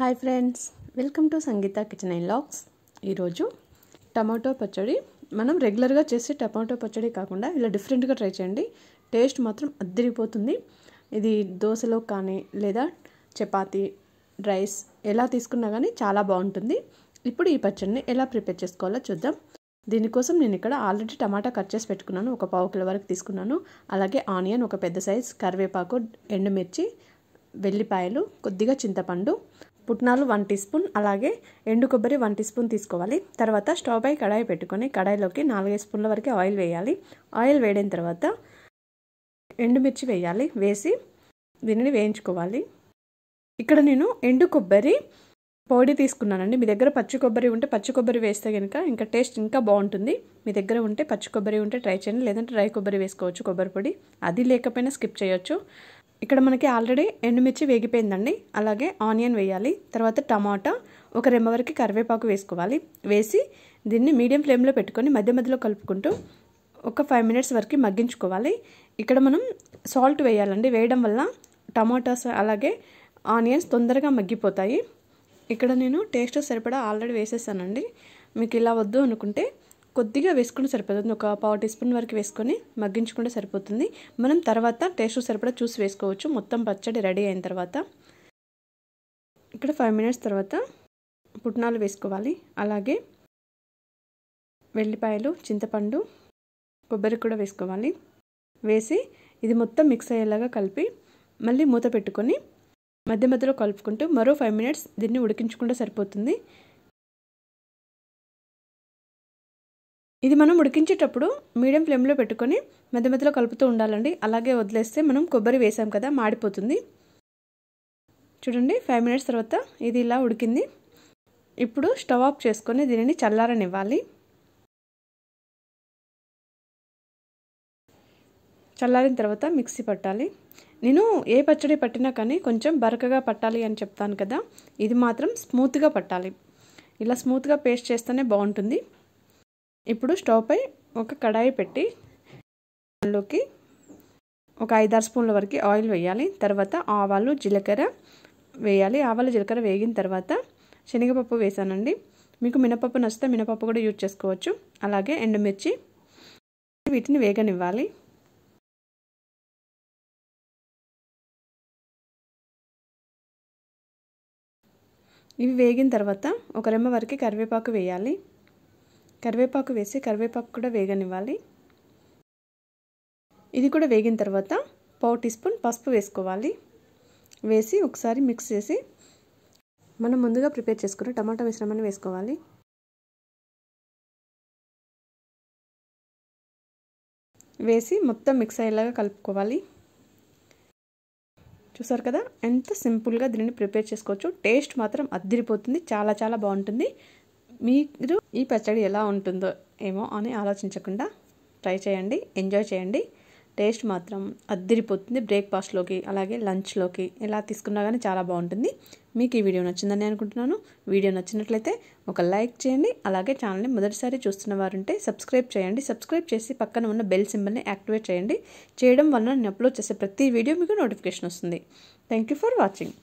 hi friends welcome to Sangeeta kitchen and లాక్స్ ఈరోజు tomato పచ్చడి మనం రెగ్యులర్గా చేసే టమాటో పచ్చడి కాకుండా ఇలా డిఫరెంట్గా ట్రై చేయండి టేస్ట్ మాత్రం అద్దరిపోతుంది ఇది దోశలో కానీ లేదా చపాతీ రైస్ ఎలా తీసుకున్నా కానీ చాలా బాగుంటుంది ఇప్పుడు ఈ పచ్చడిని ఎలా ప్రిపేర్ చేసుకోవాలో చూద్దాం దీనికోసం నేను ఇక్కడ ఆల్రెడీ టమాటా కట్ చేసి పెట్టుకున్నాను ఒక పావు కిలో వరకు తీసుకున్నాను అలాగే ఆనియన్ ఒక పెద్ద సైజ్ కరివేపాకు ఎండుమిర్చి వెల్లిపాయలు కొద్దిగా చింతపండు పుట్నాలు వన్ టీ స్పూన్ అలాగే ఎండు కొబ్బరి వన్ టీ స్పూన్ తీసుకోవాలి తర్వాత స్టవ్ పై కడాయి పెట్టుకొని కడాయిలోకి నాలుగైదు స్పూన్ల వరకు ఆయిల్ వేయాలి ఆయిల్ వేడిన తర్వాత ఎండుమిర్చి వేయాలి వేసి దీనిని వేయించుకోవాలి ఇక్కడ నేను ఎండు కొబ్బరి పొడి తీసుకున్నానండి మీ దగ్గర పచ్చి కొబ్బరి ఉంటే పచ్చి కొబ్బరి వేస్తే కనుక ఇంకా టేస్ట్ ఇంకా బాగుంటుంది మీ దగ్గర ఉంటే పచ్చి కొబ్బరి ఉంటే ట్రై చేయండి లేదంటే డ్రై కొబ్బరి వేసుకోవచ్చు కొబ్బరి పొడి అది లేకపోయినా స్కిప్ చేయొచ్చు ఇక్కడ మనకి ఆల్రెడీ ఎండుమిర్చి వేగిపోయిందండి అలాగే ఆనియన్ వేయాలి తర్వాత టమాటా ఒక రెమ్మ కరివేపాకు వేసుకోవాలి వేసి దీన్ని మీడియం ఫ్లేమ్లో పెట్టుకొని మధ్య మధ్యలో కలుపుకుంటూ ఒక ఫైవ్ మినిట్స్ వరకు మగ్గించుకోవాలి ఇక్కడ మనం సాల్ట్ వేయాలండి వేయడం వల్ల టమాటాస్ అలాగే ఆనియన్స్ తొందరగా మగ్గిపోతాయి ఇక్కడ నేను టేస్ట్ సరిపడా ఆల్రెడీ వేసేసానండి మీకు ఇలా వద్దు అనుకుంటే కొద్దిగా వేసుకుంటే సరిపోతుంది ఒక పావు టీ స్పూన్ వరకు వేసుకొని మగ్గించుకుంటే సరిపోతుంది మనం తర్వాత టేస్ట్ సరిపడా చూసి వేసుకోవచ్చు మొత్తం పచ్చడి రెడీ అయిన తర్వాత ఇక్కడ ఫైవ్ మినిట్స్ తర్వాత పుట్నాలు వేసుకోవాలి అలాగే వెల్లిపాయలు చింతపండు కొబ్బరి కూడా వేసుకోవాలి వేసి ఇది మొత్తం మిక్స్ అయ్యేలాగా కలిపి మళ్ళీ మూత పెట్టుకొని మధ్య మధ్యలో కలుపుకుంటూ మరో ఫైవ్ మినిట్స్ దీన్ని ఉడికించుకుంటే సరిపోతుంది ఇది మనం ఉడికించేటప్పుడు మీడియం ఫ్లేమ్లో పెట్టుకొని మధ్య మధ్యలో కలుపుతూ ఉండాలండి అలాగే వదిలేస్తే మనం కొబ్బరి వేసాం కదా మాడిపోతుంది చూడండి ఫైవ్ మినిట్స్ తర్వాత ఇది ఇలా ఉడికింది ఇప్పుడు స్టవ్ ఆఫ్ చేసుకొని దీనిని చల్లారనివ్వాలి చల్లారిన తర్వాత మిక్సీ పట్టాలి నేను ఏ పచ్చడి పట్టినా కానీ కొంచెం బరకగా పట్టాలి అని చెప్తాను కదా ఇది మాత్రం స్మూత్గా పట్టాలి ఇలా స్మూత్గా పేస్ట్ చేస్తేనే బాగుంటుంది ఇప్పుడు స్టవ్ పై ఒక కడాయి పెట్టి దానిలోకి ఒక ఐదారు స్పూన్ల వరకు ఆయిల్ వేయాలి తర్వాత ఆవాలు జీలకర్ర వేయాలి ఆవాలు జీలకర్ర వేగిన తర్వాత శనగపప్పు వేసానండి మీకు మినపప్పు నచ్చితే మినపప్పు కూడా యూజ్ చేసుకోవచ్చు అలాగే ఎండుమిర్చి వీటిని వేగనివ్వాలి ఇవి వేగిన తర్వాత ఒక రెమ్మ వరకు కరివేపాకు వేయాలి కరివేపాకు వేసి కరివేపాకు కూడా వేగనివ్వాలి ఇది కూడా వేగిన తర్వాత పావు టీ స్పూన్ పసుపు వేసుకోవాలి వేసి ఒకసారి మిక్స్ చేసి మనం ముందుగా ప్రిపేర్ చేసుకున్న టమాటా మిశ్రమాన్ని వేసుకోవాలి వేసి మొత్తం మిక్స్ అయ్యేలాగా కలుపుకోవాలి చూసారు కదా ఎంత సింపుల్గా దీనిని ప్రిపేర్ చేసుకోవచ్చు టేస్ట్ మాత్రం అద్దరిపోతుంది చాలా చాలా బాగుంటుంది మీరు ఈ పచ్చడి ఎలా ఉంటుందో ఏమో అని ఆలోచించకుండా ట్రై చేయండి ఎంజాయ్ చేయండి టేస్ట్ మాత్రం అద్దరిపోతుంది బ్రేక్ఫాస్ట్లోకి అలాగే లంచ్లోకి ఎలా తీసుకున్నా కానీ చాలా బాగుంటుంది మీకు ఈ వీడియో నచ్చిందని అనుకుంటున్నాను వీడియో నచ్చినట్లయితే ఒక లైక్ చేయండి అలాగే ఛానల్ని మొదటిసారి చూస్తున్న వారుంటే సబ్స్క్రైబ్ చేయండి సబ్స్క్రైబ్ చేసి పక్కన ఉన్న బెల్ సింబల్ని యాక్టివేట్ చేయండి చేయడం వలన నేను అప్లోడ్ చేసే ప్రతి వీడియో మీకు నోటిఫికేషన్ వస్తుంది థ్యాంక్ ఫర్ వాచింగ్